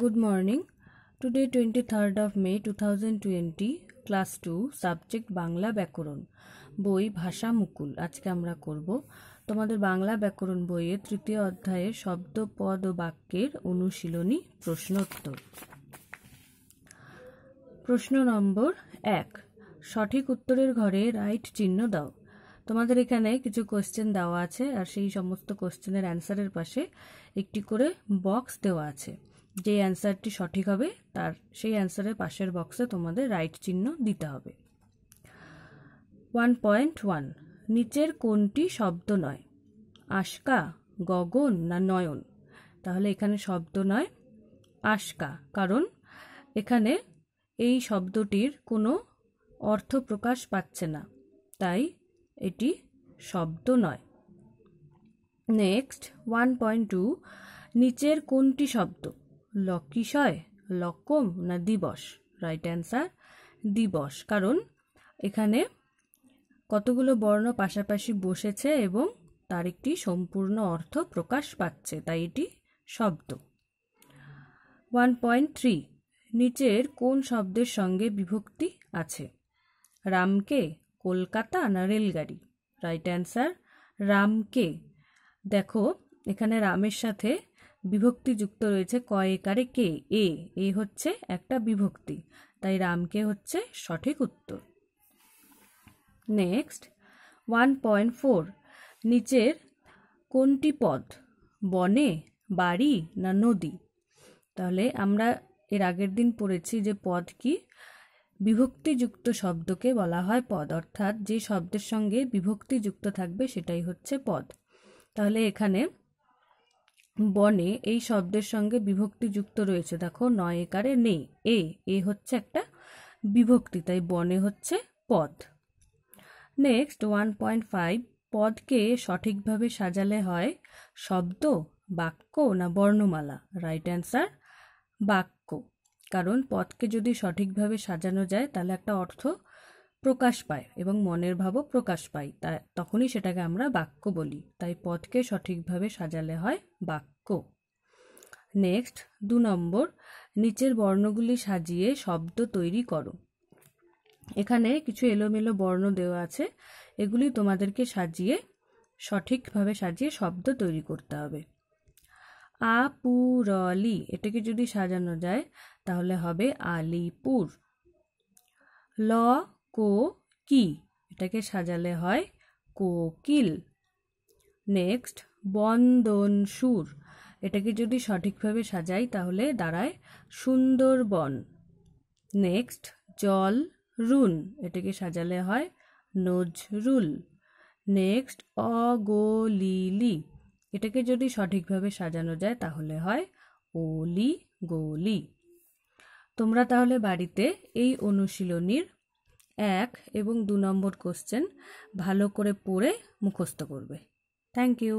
good morning today twenty third of May two thousand twenty class two subject Bangla ব্যাকরণ বই ভাষা মুকুল আজকে আমরা করব তোমাদের বাংলা ব্যাকরণ বইয়ের তৃতীয় অধ্যায়ে শব্দ পদ ও বাক্যের অনুশীলনী প্রশ্নোত্তর প্রশ্ন নম্বর এক সঠিক উত্তরের ঘরে রাইট চিহ্ন দাও তোমাদের এখানে কিছু কোশ্চেন দেওয়া আছে আর সেই সমস্ত কোশ্চেনের অ্যান্সারের পাশে একটি করে বক্স দেওয়া আছে যে অ্যান্সারটি সঠিক হবে তার সেই অ্যান্সারের পাশের বক্সে তোমাদের রাইট চিহ্ন দিতে হবে ওয়ান পয়েন্ট ওয়ান নিচের কোনটি শব্দ নয় আশকা গগন না নয়ন তাহলে এখানে শব্দ নয় আশকা কারণ এখানে এই শব্দটির কোনো অর্থ প্রকাশ পাচ্ছে না তাই এটি শব্দ নয় নেক্সট ওয়ান পয়েন্ট টু নিচের কোনটি শব্দ লকিশয় লক্কম না দিবস রাইট অ্যান্সার দিবস কারণ এখানে কতগুলো বর্ণ পাশাপাশি বসেছে এবং তার একটি সম্পূর্ণ অর্থ প্রকাশ পাচ্ছে তাই এটি শব্দ ওয়ান পয়েন্ট থ্রি নিচের কোন শব্দের সঙ্গে বিভক্তি আছে রামকে কলকাতা না রেলগাড়ি রাইট অ্যান্সার রামকে দেখো এখানে রামের সাথে বিভক্তিযুক্ত রয়েছে ক একারে কে এ এ হচ্ছে একটা বিভক্তি তাই রামকে হচ্ছে সঠিক উত্তর নেক্সট ওয়ান পয়েন্ট ফোর নিচের কোনটি পদ বনে বাড়ি না নদী তাহলে আমরা এর আগের দিন পড়েছি যে পদ কি বিভক্তিযুক্ত শব্দকে বলা হয় পদ অর্থাৎ যে শব্দের সঙ্গে বিভক্তিযুক্ত থাকবে সেটাই হচ্ছে পদ তাহলে এখানে বনে এই শব্দের সঙ্গে বিভক্তি যুক্ত রয়েছে দেখো নয় একারে নেই এ এ হচ্ছে একটা বিভক্তি তাই বনে হচ্ছে পদ নেক্সট ওয়ান পয়েন্ট ফাইভ পদকে সঠিকভাবে সাজালে হয় শব্দ বাক্য না বর্ণমালা রাইট অ্যান্সার বাক্য কারণ পদকে যদি সঠিকভাবে সাজানো যায় তাহলে একটা অর্থ প্রকাশ পায় এবং মনের ভাবও প্রকাশ পায় তা তখনই সেটাকে আমরা বাক্য বলি তাই পথকে সঠিকভাবে সাজালে হয় বাক্য নেক্সট দু নম্বর নিচের বর্ণগুলি সাজিয়ে শব্দ তৈরি করো এখানে কিছু এলোমেলো বর্ণ দেওয়া আছে এগুলি তোমাদেরকে সাজিয়ে সঠিকভাবে সাজিয়ে শব্দ তৈরি করতে হবে আপুরলি এটাকে যদি সাজানো যায় তাহলে হবে আলিপুর ল কো কি এটাকে সাজালে হয় কোকিল নেক্সট বন্দন সুর এটাকে যদি সঠিকভাবে সাজাই তাহলে দাঁড়ায় সুন্দরবন নেক্সট জল রুন এটাকে সাজালে হয় নজরুল নেক্সট অগলিলি এটাকে যদি সঠিকভাবে সাজানো যায় তাহলে হয় ওলি গলি তোমরা তাহলে বাড়িতে এই অনুশীলনীর এক এবং দু নম্বর কোশ্চেন ভালো করে পড়ে মুখস্থ করবে থ্যাংক ইউ